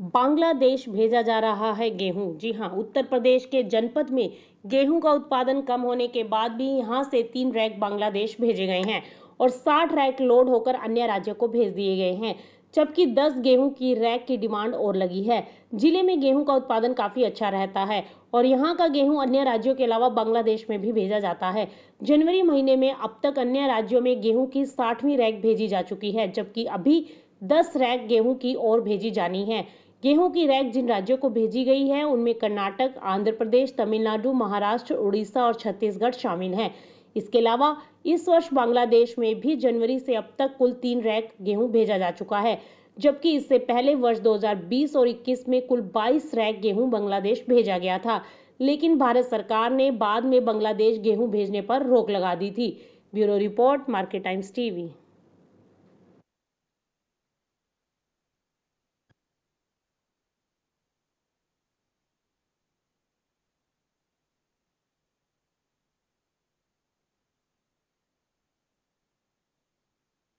बांग्लादेश भेजा जा रहा है गेहूं जी हां उत्तर प्रदेश के जनपद में गेहूं का उत्पादन कम होने के बाद भी यहां से तीन रैक बांग्लादेश भेजे गए हैं और साठ रैक लोड होकर अन्य राज्यों को भेज दिए गए हैं जबकि 10 गेहूं की रैक की डिमांड और लगी है जिले में गेहूं का उत्पादन काफ़ी अच्छा रहता है और यहां का गेहूं अन्य राज्यों के अलावा बांग्लादेश में भी भेजा जाता है जनवरी महीने में अब तक अन्य राज्यों में गेहूं की साठवीं रैक भेजी जा चुकी है जबकि अभी 10 रैक गेहूं की और भेजी जानी है गेहूं की रैक जिन राज्यों को भेजी गई है उनमें कर्नाटक आंध्र प्रदेश तमिलनाडु महाराष्ट्र उड़ीसा और छत्तीसगढ़ शामिल हैं इसके अलावा इस वर्ष बांग्लादेश में भी जनवरी से अब तक कुल तीन रैक गेहूं भेजा जा चुका है जबकि इससे पहले वर्ष 2020 और 21 में कुल 22 रैक गेहूं बांग्लादेश भेजा गया था लेकिन भारत सरकार ने बाद में बांग्लादेश गेहूं भेजने पर रोक लगा दी थी bureau report market Times TV